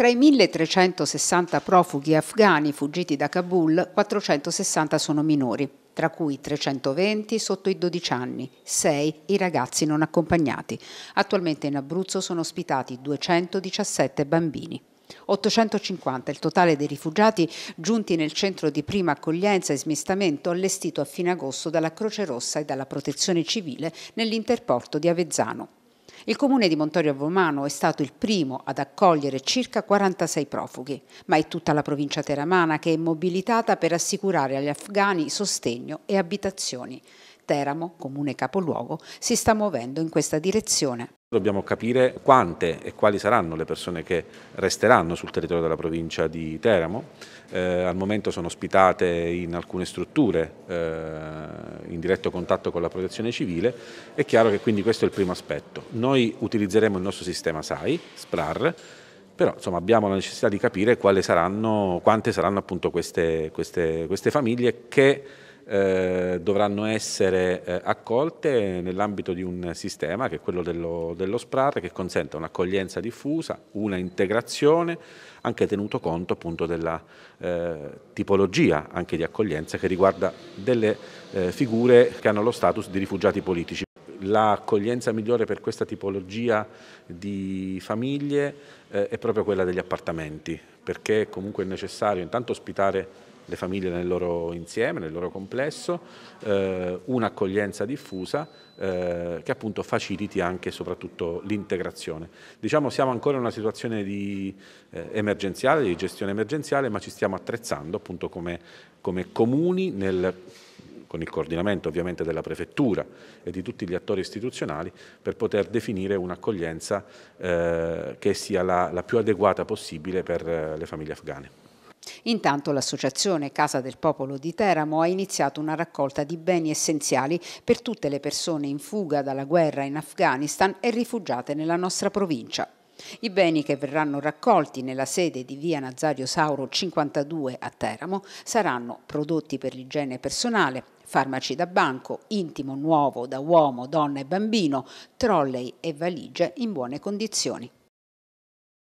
Tra i 1360 profughi afghani fuggiti da Kabul, 460 sono minori, tra cui 320 sotto i 12 anni, 6 i ragazzi non accompagnati. Attualmente in Abruzzo sono ospitati 217 bambini. 850 il totale dei rifugiati giunti nel centro di prima accoglienza e smistamento allestito a fine agosto dalla Croce Rossa e dalla Protezione Civile nell'interporto di Avezzano. Il comune di Montorio Vomano è stato il primo ad accogliere circa 46 profughi, ma è tutta la provincia teramana che è mobilitata per assicurare agli afghani sostegno e abitazioni. Teramo, comune capoluogo, si sta muovendo in questa direzione. Dobbiamo capire quante e quali saranno le persone che resteranno sul territorio della provincia di Teramo. Eh, al momento sono ospitate in alcune strutture eh, in diretto contatto con la protezione civile. È chiaro che quindi questo è il primo aspetto. Noi utilizzeremo il nostro sistema SAI, SPRAR, però insomma, abbiamo la necessità di capire saranno, quante saranno appunto queste, queste, queste famiglie che eh, dovranno essere eh, accolte nell'ambito di un sistema che è quello dello, dello SPRAR che consente un'accoglienza diffusa, una integrazione, anche tenuto conto appunto della eh, tipologia anche di accoglienza che riguarda delle eh, figure che hanno lo status di rifugiati politici. L'accoglienza migliore per questa tipologia di famiglie eh, è proprio quella degli appartamenti, perché comunque è necessario intanto ospitare le famiglie nel loro insieme, nel loro complesso, eh, un'accoglienza diffusa eh, che appunto faciliti anche e soprattutto l'integrazione. Diciamo siamo ancora in una situazione di, eh, emergenziale, di gestione emergenziale, ma ci stiamo attrezzando appunto come, come comuni nel con il coordinamento ovviamente della prefettura e di tutti gli attori istituzionali per poter definire un'accoglienza eh, che sia la, la più adeguata possibile per eh, le famiglie afghane. Intanto l'associazione Casa del Popolo di Teramo ha iniziato una raccolta di beni essenziali per tutte le persone in fuga dalla guerra in Afghanistan e rifugiate nella nostra provincia. I beni che verranno raccolti nella sede di via Nazario Sauro 52 a Teramo saranno prodotti per l'igiene personale, farmaci da banco, intimo nuovo da uomo, donna e bambino, trolley e valigie in buone condizioni.